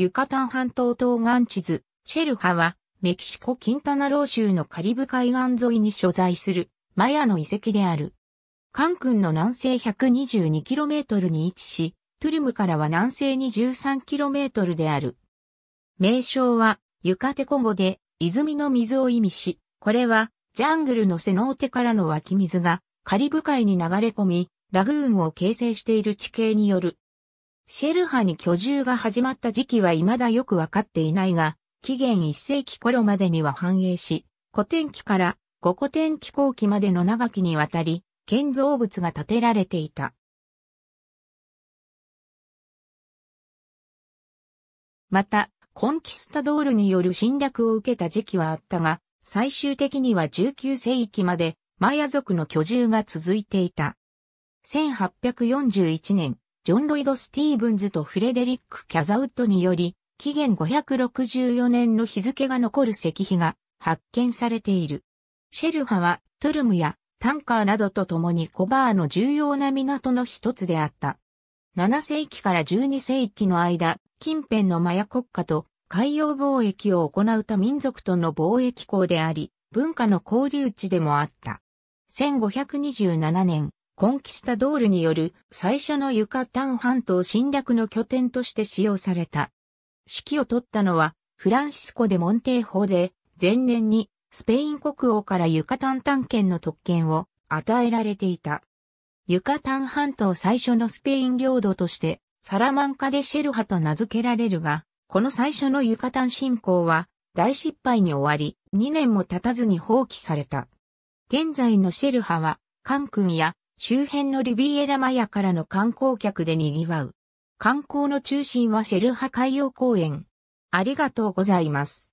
ユカタン半島東岸地図、シェルハは、メキシコ・キンタナロー州のカリブ海岸沿いに所在する、マヤの遺跡である。カンクンの南西 122km に位置し、トゥルムからは南西2 3 k m である。名称は、ユカテコ語で、泉の水を意味し、これは、ジャングルのセノーテからの湧き水が、カリブ海に流れ込み、ラグーンを形成している地形によるシェルハに居住が始まった時期は未だよくわかっていないが、紀元1世紀頃までには繁栄し、古典期から五古典期後期までの長きにわたり、建造物が建てられていた。また、コンキスタドールによる侵略を受けた時期はあったが、最終的には19世紀までマヤ族の居住が続いていた。1841年、ジョン・ロイド・スティーブンズとフレデリック・キャザウッドにより、紀元564年の日付が残る石碑が発見されている。シェルハはトゥルムやタンカーなどと共にコバーの重要な港の一つであった。7世紀から12世紀の間、近辺のマヤ国家と海洋貿易を行う他民族との貿易港であり、文化の交流地でもあった。1527年、コンキスタドールによる最初のユカタン半島侵略の拠点として使用された。指揮を取ったのはフランシスコ・デ・モンテー法で前年にスペイン国王からユカタン探検の特権を与えられていた。ユカタン半島最初のスペイン領土としてサラマンカ・デ・シェルハと名付けられるが、この最初のユカタン侵攻は大失敗に終わり、2年も経たずに放棄された。現在のシェルハは、カン君や周辺のリビエラマヤからの観光客で賑わう。観光の中心はシェルハ海洋公園。ありがとうございます。